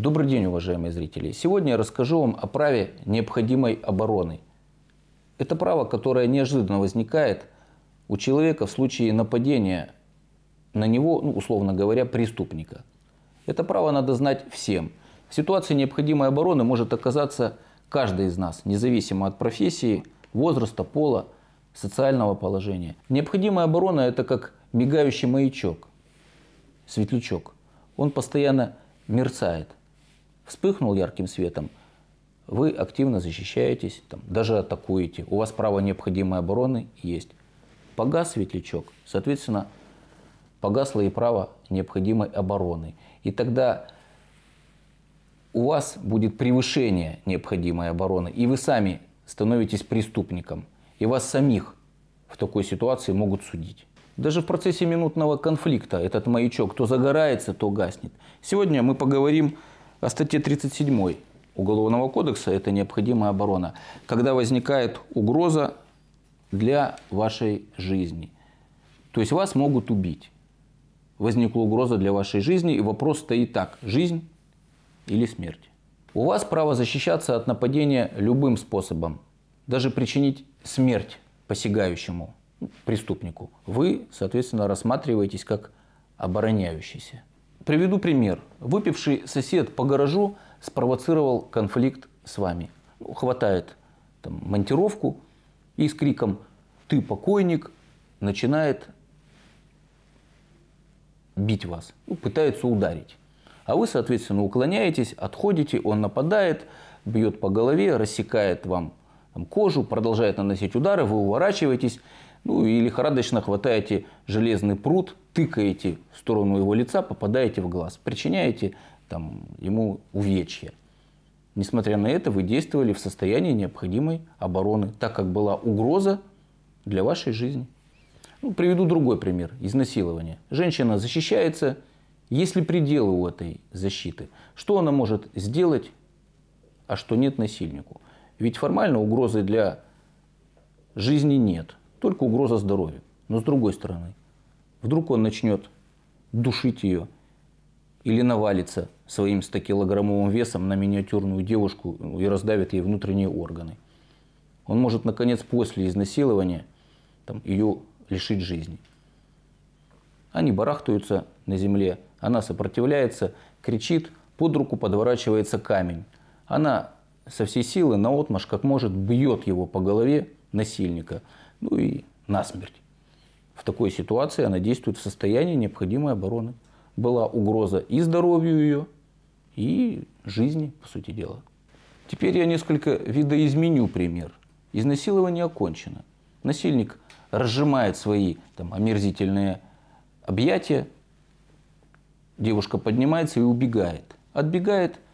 Добрый день, уважаемые зрители. Сегодня я расскажу вам о праве необходимой обороны. Это право, которое неожиданно возникает у человека в случае нападения на него, ну, условно говоря, преступника. Это право надо знать всем. В ситуации необходимой обороны может оказаться каждый из нас, независимо от профессии, возраста, пола, социального положения. Необходимая оборона – это как мигающий маячок, светлячок. Он постоянно мерцает вспыхнул ярким светом, вы активно защищаетесь, там, даже атакуете, у вас право необходимой обороны есть. Погас светлячок, соответственно, погасло и право необходимой обороны. И тогда у вас будет превышение необходимой обороны, и вы сами становитесь преступником, и вас самих в такой ситуации могут судить. Даже в процессе минутного конфликта этот маячок то загорается, то гаснет. Сегодня мы поговорим о статье 37 Уголовного кодекса это необходимая оборона, когда возникает угроза для вашей жизни. То есть вас могут убить. Возникла угроза для вашей жизни, и вопрос стоит так, жизнь или смерть. У вас право защищаться от нападения любым способом, даже причинить смерть посягающему преступнику. Вы, соответственно, рассматриваетесь как обороняющийся. Приведу пример. Выпивший сосед по гаражу спровоцировал конфликт с вами. Ну, хватает там, монтировку и с криком «ты покойник» начинает бить вас, ну, пытается ударить. А вы, соответственно, уклоняетесь, отходите, он нападает, бьет по голове, рассекает вам там, кожу, продолжает наносить удары, вы уворачиваетесь – ну и лихорадочно хватаете железный пруд, тыкаете в сторону его лица, попадаете в глаз, причиняете там, ему увечья. Несмотря на это, вы действовали в состоянии необходимой обороны, так как была угроза для вашей жизни. Ну, приведу другой пример – изнасилование. Женщина защищается, есть ли пределы у этой защиты? Что она может сделать, а что нет насильнику? Ведь формально угрозы для жизни нет только угроза здоровью. Но с другой стороны, вдруг он начнет душить ее или навалится своим 100-килограммовым весом на миниатюрную девушку и раздавит ей внутренние органы. Он может, наконец, после изнасилования там, ее лишить жизни. Они барахтаются на земле, она сопротивляется, кричит, под руку подворачивается камень. Она со всей силы наотмашь, как может, бьет его по голове насильника ну и насмерть. В такой ситуации она действует в состоянии необходимой обороны. Была угроза и здоровью ее, и жизни, по сути дела. Теперь я несколько видоизменю пример. Изнасилование окончено. Насильник разжимает свои там, омерзительные объятия, девушка поднимается и убегает. Отбегает –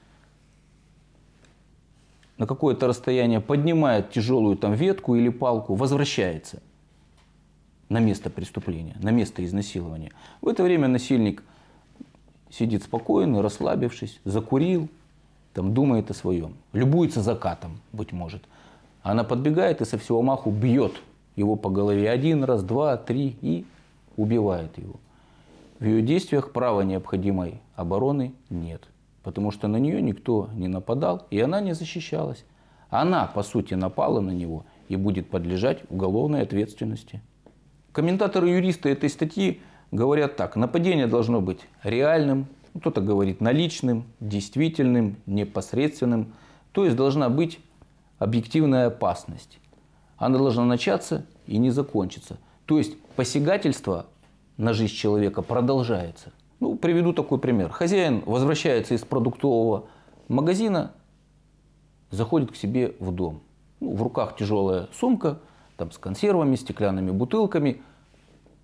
на какое-то расстояние, поднимает тяжелую там ветку или палку, возвращается на место преступления, на место изнасилования. В это время насильник сидит спокойно, расслабившись, закурил, там думает о своем, любуется закатом, быть может. Она подбегает и со всего маху бьет его по голове один раз, два, три и убивает его. В ее действиях права необходимой обороны нет потому что на нее никто не нападал, и она не защищалась. Она, по сути, напала на него и будет подлежать уголовной ответственности. Комментаторы-юристы этой статьи говорят так. Нападение должно быть реальным, ну, кто-то говорит наличным, действительным, непосредственным. То есть должна быть объективная опасность. Она должна начаться и не закончиться. То есть посягательство на жизнь человека продолжается. Ну, приведу такой пример. Хозяин возвращается из продуктового магазина, заходит к себе в дом. Ну, в руках тяжелая сумка, там с консервами, стеклянными бутылками,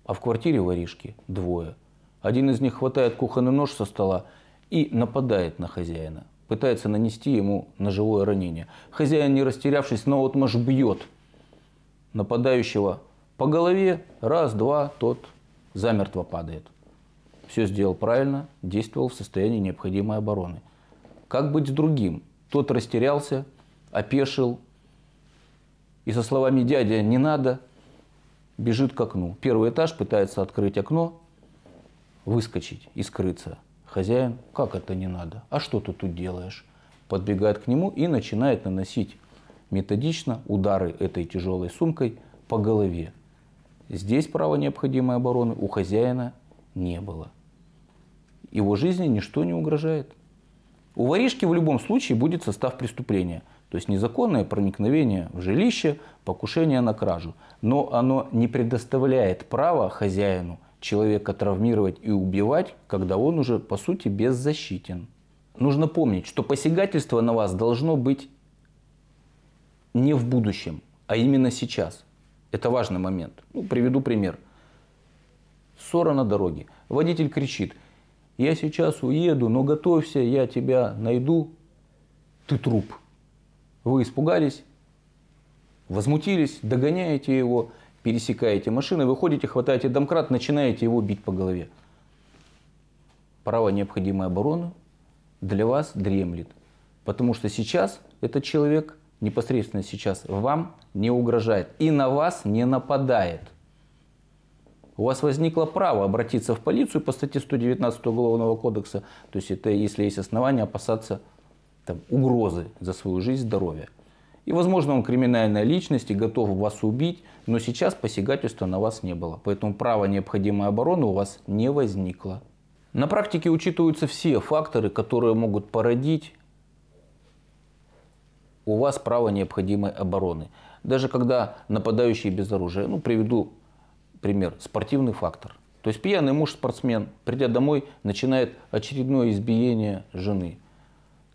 а в квартире воришки двое. Один из них хватает кухонный нож со стола и нападает на хозяина, пытается нанести ему ножевое ранение. Хозяин, не растерявшись, наотмашь бьет нападающего по голове, раз, два, тот замертво падает все сделал правильно, действовал в состоянии необходимой обороны. Как быть с другим? Тот растерялся, опешил, и со словами «дядя, не надо», бежит к окну. Первый этаж пытается открыть окно, выскочить и скрыться. Хозяин, как это не надо? А что ты тут делаешь? Подбегает к нему и начинает наносить методично удары этой тяжелой сумкой по голове. Здесь право необходимой обороны у хозяина не было. Его жизни ничто не угрожает. У воришки в любом случае будет состав преступления, то есть незаконное проникновение в жилище, покушение на кражу. Но оно не предоставляет права хозяину человека травмировать и убивать, когда он уже по сути беззащитен. Нужно помнить, что посягательство на вас должно быть не в будущем, а именно сейчас. Это важный момент. Ну, приведу пример ссора на дороге. Водитель кричит, я сейчас уеду, но готовься, я тебя найду, ты труп. Вы испугались, возмутились, догоняете его, пересекаете машины, выходите, хватаете домкрат, начинаете его бить по голове. Право необходимой обороны для вас дремлет. Потому что сейчас этот человек непосредственно сейчас вам не угрожает и на вас не нападает у вас возникло право обратиться в полицию по статье 119 Уголовного кодекса, то есть это если есть основания опасаться там, угрозы за свою жизнь, здоровье. И, возможно, он криминальная личность и готов вас убить, но сейчас посягательства на вас не было. Поэтому право необходимой обороны у вас не возникло. На практике учитываются все факторы, которые могут породить у вас право необходимой обороны. Даже когда нападающие без оружия, ну, приведу пример, спортивный фактор. То есть пьяный муж, спортсмен, придя домой, начинает очередное избиение жены.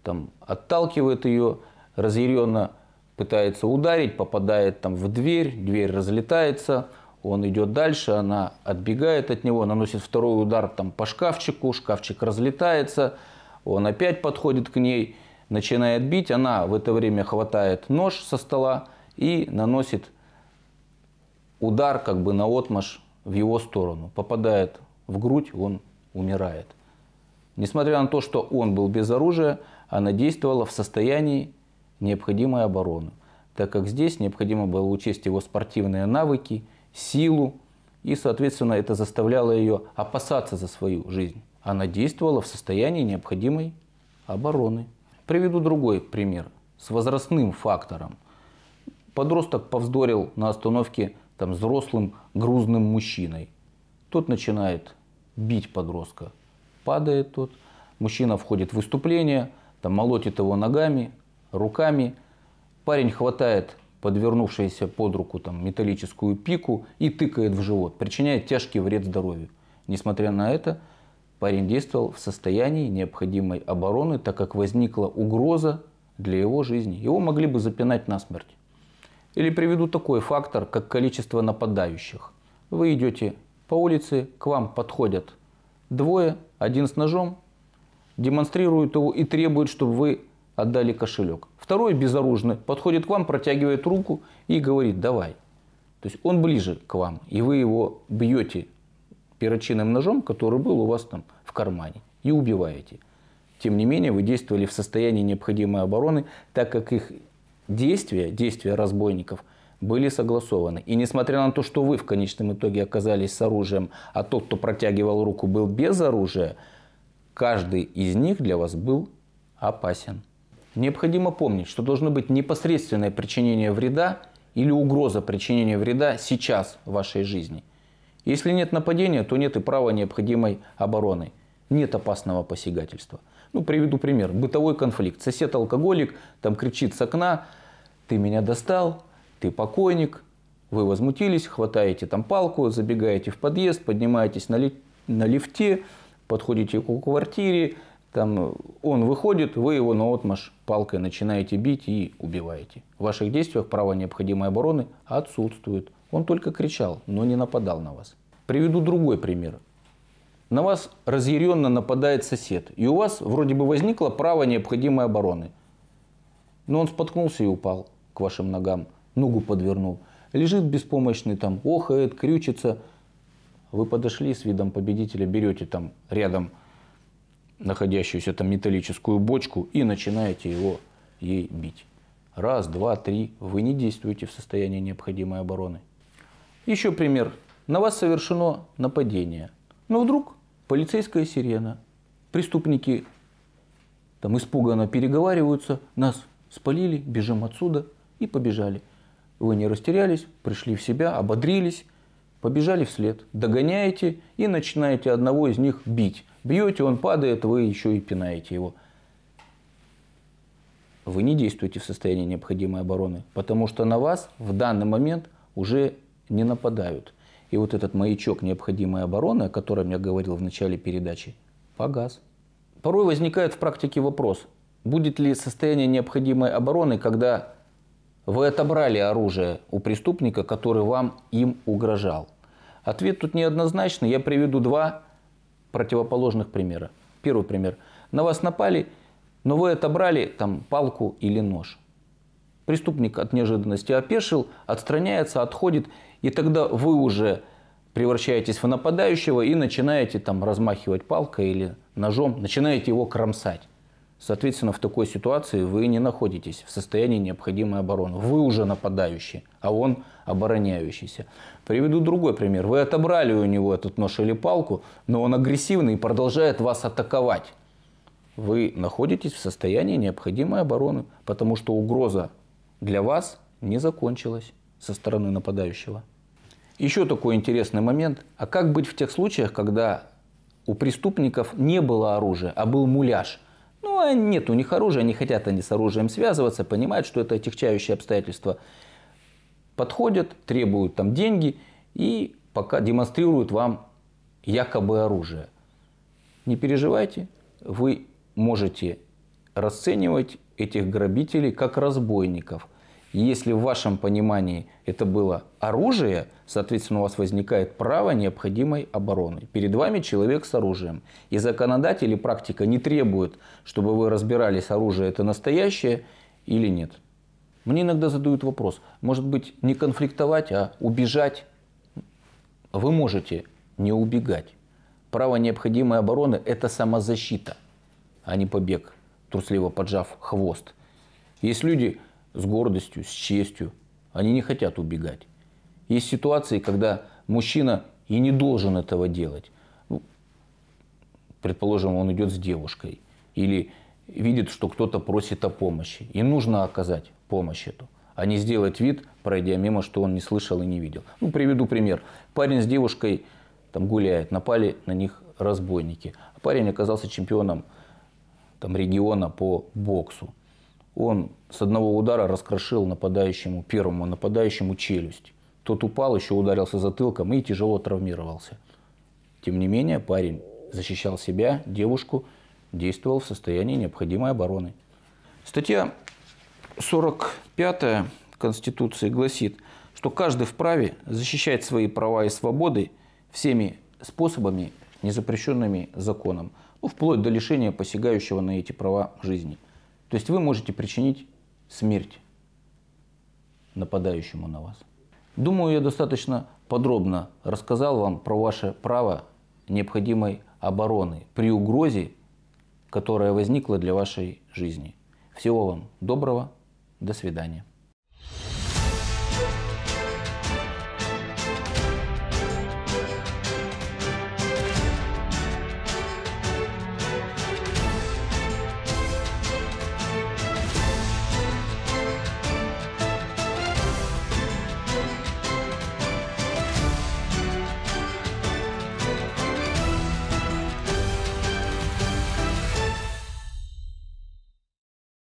Там, отталкивает ее, разъяренно пытается ударить, попадает там в дверь, дверь разлетается, он идет дальше, она отбегает от него, наносит второй удар там, по шкафчику, шкафчик разлетается, он опять подходит к ней, начинает бить, она в это время хватает нож со стола и наносит удар как бы на отмаш в его сторону. Попадает в грудь, он умирает. Несмотря на то, что он был без оружия, она действовала в состоянии необходимой обороны, так как здесь необходимо было учесть его спортивные навыки, силу, и, соответственно, это заставляло ее опасаться за свою жизнь. Она действовала в состоянии необходимой обороны. Приведу другой пример с возрастным фактором. Подросток повздорил на остановке там, взрослым грузным мужчиной. Тот начинает бить подростка. Падает тот. Мужчина входит в выступление, там, молотит его ногами, руками. Парень хватает подвернувшуюся под руку там, металлическую пику и тыкает в живот, причиняет тяжкий вред здоровью. Несмотря на это, парень действовал в состоянии необходимой обороны, так как возникла угроза для его жизни. Его могли бы запинать насмерть. Или приведу такой фактор, как количество нападающих. Вы идете по улице, к вам подходят двое, один с ножом, демонстрируют его и требует, чтобы вы отдали кошелек. Второй безоружный подходит к вам, протягивает руку и говорит «давай». То есть он ближе к вам, и вы его бьете перочинным ножом, который был у вас там в кармане, и убиваете. Тем не менее, вы действовали в состоянии необходимой обороны, так как их действия, действия разбойников были согласованы. И несмотря на то, что вы в конечном итоге оказались с оружием, а тот, кто протягивал руку, был без оружия, каждый из них для вас был опасен. Необходимо помнить, что должно быть непосредственное причинение вреда или угроза причинения вреда сейчас в вашей жизни. Если нет нападения, то нет и права необходимой обороны. Нет опасного посягательства. Ну, приведу пример. Бытовой конфликт. Сосед алкоголик, там кричит с окна, ты меня достал, ты покойник, вы возмутились, хватаете там палку, забегаете в подъезд, поднимаетесь на, ли, на лифте, подходите к квартире, там он выходит, вы его наотмашь палкой начинаете бить и убиваете. В ваших действиях права необходимой обороны отсутствует. Он только кричал, но не нападал на вас. Приведу другой пример. На вас разъяренно нападает сосед, и у вас вроде бы возникло право необходимой обороны. Но он споткнулся и упал к вашим ногам, ногу подвернул. Лежит беспомощный там, охает, крючится. Вы подошли с видом победителя, берете там рядом находящуюся там металлическую бочку и начинаете его ей бить. Раз, два, три. Вы не действуете в состоянии необходимой обороны. Еще пример. На вас совершено нападение. Но вдруг полицейская сирена, преступники там испуганно переговариваются, нас спалили, бежим отсюда и побежали. Вы не растерялись, пришли в себя, ободрились, побежали вслед, догоняете и начинаете одного из них бить. Бьете, он падает, вы еще и пинаете его. Вы не действуете в состоянии необходимой обороны, потому что на вас в данный момент уже не нападают. И вот этот маячок необходимой обороны, о котором я говорил в начале передачи, погас. Порой возникает в практике вопрос, будет ли состояние необходимой обороны, когда вы отобрали оружие у преступника, который вам им угрожал. Ответ тут неоднозначный. Я приведу два противоположных примера. Первый пример. На вас напали, но вы отобрали там палку или нож. Преступник от неожиданности опешил, отстраняется, отходит – и тогда вы уже превращаетесь в нападающего и начинаете там размахивать палкой или ножом, начинаете его кромсать. Соответственно, в такой ситуации вы не находитесь в состоянии необходимой обороны. Вы уже нападающий, а он обороняющийся. Приведу другой пример. Вы отобрали у него этот нож или палку, но он агрессивный и продолжает вас атаковать. Вы находитесь в состоянии необходимой обороны, потому что угроза для вас не закончилась со стороны нападающего. Еще такой интересный момент. А как быть в тех случаях, когда у преступников не было оружия, а был муляж? Ну, а нет у них оружия, они хотят они с оружием связываться, понимают, что это отягчающие обстоятельство, Подходят, требуют там деньги и пока демонстрируют вам якобы оружие. Не переживайте, вы можете расценивать этих грабителей как разбойников – если в вашем понимании это было оружие, соответственно, у вас возникает право необходимой обороны. Перед вами человек с оружием. И законодатель и практика не требуют, чтобы вы разбирались, оружие это настоящее или нет. Мне иногда задают вопрос, может быть, не конфликтовать, а убежать? Вы можете не убегать. Право необходимой обороны – это самозащита, а не побег, трусливо поджав хвост. Есть люди, с гордостью, с честью. Они не хотят убегать. Есть ситуации, когда мужчина и не должен этого делать. Ну, предположим, он идет с девушкой или видит, что кто-то просит о помощи. и нужно оказать помощь эту, а не сделать вид, пройдя мимо, что он не слышал и не видел. Ну, приведу пример. Парень с девушкой там гуляет, напали на них разбойники. Парень оказался чемпионом там, региона по боксу. Он с одного удара раскрошил нападающему, первому нападающему челюсть. Тот упал, еще ударился затылком и тяжело травмировался. Тем не менее, парень защищал себя, девушку, действовал в состоянии необходимой обороны. Статья 45 Конституции гласит, что каждый вправе защищать свои права и свободы всеми способами, не запрещенными законом, ну, вплоть до лишения посягающего на эти права жизни – то есть вы можете причинить смерть нападающему на вас. Думаю, я достаточно подробно рассказал вам про ваше право необходимой обороны при угрозе, которая возникла для вашей жизни. Всего вам доброго, до свидания.